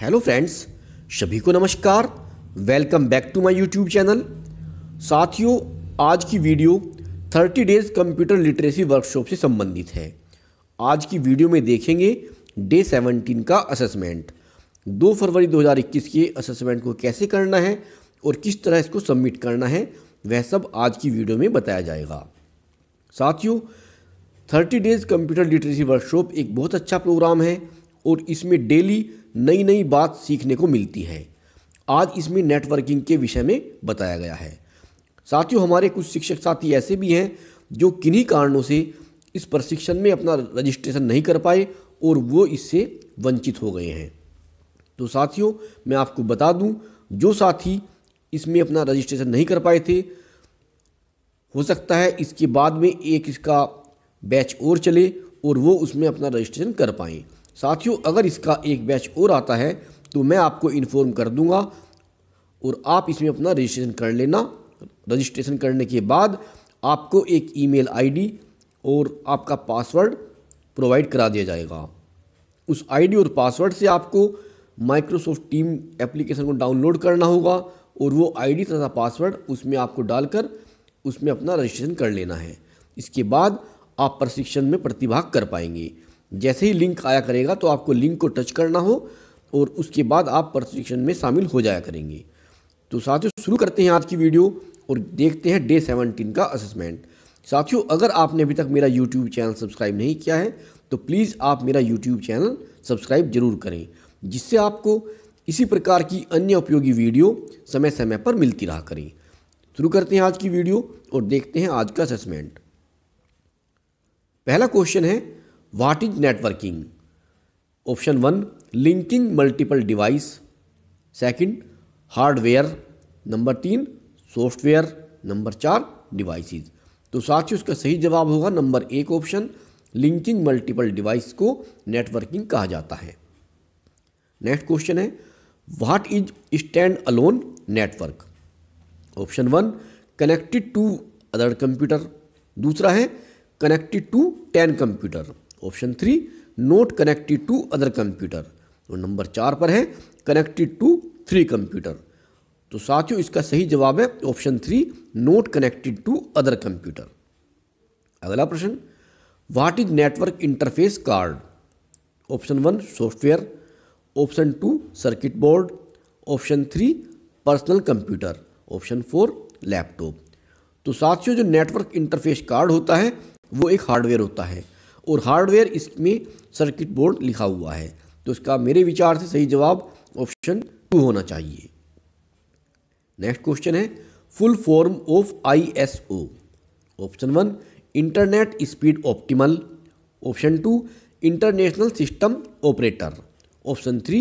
hello friends सभी को नमस्कार welcome back to my YouTube channel साथियों आज की video 30 days computer literacy workshop से संबंधित है आज की वीडियो में देखेंगे डे 17 का असेसमेंट 2 फरवरी 2021 के असेसमेंट को कैसे करना है और किस तरह इसको सबमिट करना है वह सब आज की वीडियो में बताया जाएगा साथियों 30 डेज कंप्यूटर लिटरेसी वर्कशॉप एक बहुत अच्छा प्रोग्राम है और इसमें डेली नई नई बात सीखने को मिलती है आज इसमें नेटवर्किंग के विषय में बताया गया है साथियों हमारे कुछ शिक्षक साथी ऐसे भी हैं जो किन्हीं कारणों से इस प्रशिक्षण में अपना रजिस्ट्रेशन नहीं कर पाए और वो इससे वंचित हो गए हैं तो साथियों मैं आपको बता दूं जो साथी इसमें अपना रजिस्ट्रेशन नहीं कर पाए थे हो सकता है इसके बाद में एक इसका बैच और चले और वो उसमें अपना रजिस्ट्रेशन कर पाएँ साथियों अगर इसका एक बैच और आता है तो मैं आपको इन्फॉर्म कर दूंगा और आप इसमें अपना रजिस्ट्रेशन कर लेना रजिस्ट्रेशन करने के बाद आपको एक ईमेल आईडी और आपका पासवर्ड प्रोवाइड करा दिया जाएगा उस आईडी और पासवर्ड से आपको माइक्रोसॉफ्ट टीम एप्लीकेशन को डाउनलोड करना होगा और वो आईडी तथा पासवर्ड उसमें आपको डालकर उसमें अपना रजिस्ट्रेशन कर लेना है इसके बाद आप प्रशिक्षण में प्रतिभाग कर पाएंगे जैसे ही लिंक आया करेगा तो आपको लिंक को टच करना हो और उसके बाद आप प्रशिक्षण में शामिल हो जाया करेंगे तो साथियों शुरू करते हैं आज की वीडियो और देखते हैं डे सेवनटीन का असेसमेंट साथियों अगर आपने अभी तक मेरा यूट्यूब चैनल सब्सक्राइब नहीं किया है तो प्लीज़ आप मेरा यूट्यूब चैनल सब्सक्राइब जरूर करें जिससे आपको इसी प्रकार की अन्य उपयोगी वीडियो समय समय पर मिलती रहा करें शुरू करते हैं आज की वीडियो और देखते हैं आज का असेसमेंट पहला क्वेश्चन है what is networking option one linking multiple device second hardware number तीन सॉफ्टवेयर नंबर चार डिवाइसेस तो साथियों उसका सही जवाब होगा नंबर एक ऑप्शन लिंकिंग मल्टीपल डिवाइस को नेटवर्किंग कहा जाता है नेक्स्ट क्वेश्चन है what is standalone network option one connected to other computer दूसरा है connected to ten computer option three not connected to other computer तो नंबर चार पर है कनेक्टेड टू थ्री कंप्यूटर तो साथियों इसका सही जवाब है option three not connected to other computer अगला प्रश्न what is network interface card option one software option two circuit board option three personal computer option four laptop तो साथियों जो नेटवर्क इंटरफेस कार्ड होता है वो एक हार्डवेयर होता है और हार्डवेयर इसमें सर्किट बोर्ड लिखा हुआ है तो इसका मेरे विचार से सही जवाब ऑप्शन टू होना चाहिए नेक्स्ट क्वेश्चन है full form of ISO option one internet speed optimal option two international system operator option three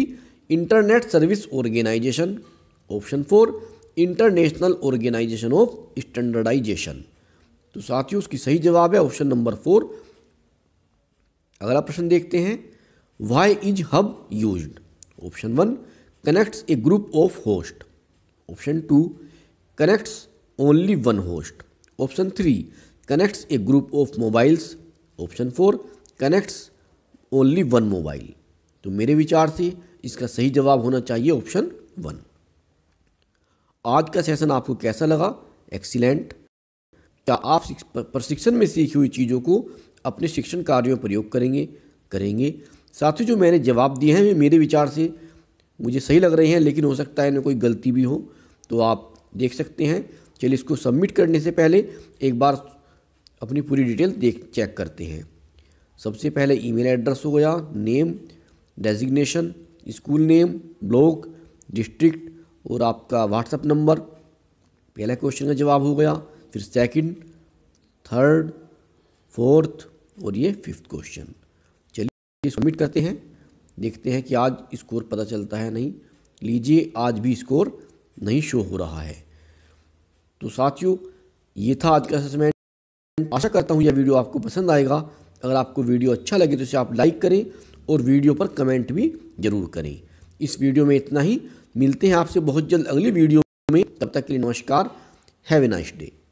internet service organisation option four international organisation of standardisation तो साथियों उसकी सही जवाब है ऑप्शन नंबर फोर अगला प्रश्न देखते हैं why is hub use option one connects a group of host option two connects only one host option three connects a group of mobiles option four connects only one mobile तो मेरे विचार से इसका सही जवाब होना चाहिए ऑप्शन वन आज का सेशन आपको कैसा लगा एक्सीलेंट क्या आप प्रशिक्षण में सीखी हुई चीज़ों को अपने शिक्षण कार्यों में प्रयोग करेंगे करेंगे साथ ही जो मैंने जवाब दिए हैं वे मेरे विचार से मुझे सही लग रहे हैं लेकिन हो सकता है इनमें कोई गलती भी हो तो आप देख सकते हैं चलिए इसको सबमिट करने से पहले एक बार अपनी पूरी डिटेल देख चेक करते हैं सबसे पहले ईमेल एड्रेस हो गया name designation school name block district और आपका व्हाट्सअप नंबर पहला क्वेश्चन का जवाब हो गया फिर सेकंड, थर्ड फोर्थ और ये फिफ्थ क्वेश्चन चलिए सबमिट करते हैं देखते हैं कि आज स्कोर पता चलता है नहीं लीजिए आज भी स्कोर नहीं शो हो रहा है तो साथियों ये था आज का असेसमेंट आशा करता हूँ यह वीडियो आपको पसंद आएगा अगर आपको वीडियो अच्छा लगे तो इसे आप लाइक करें और वीडियो पर कमेंट भी ज़रूर करें इस वीडियो में इतना ही मिलते हैं आपसे बहुत जल्द अगली वीडियो में तब तक के लिए नमस्कार हैव ए नाइस डे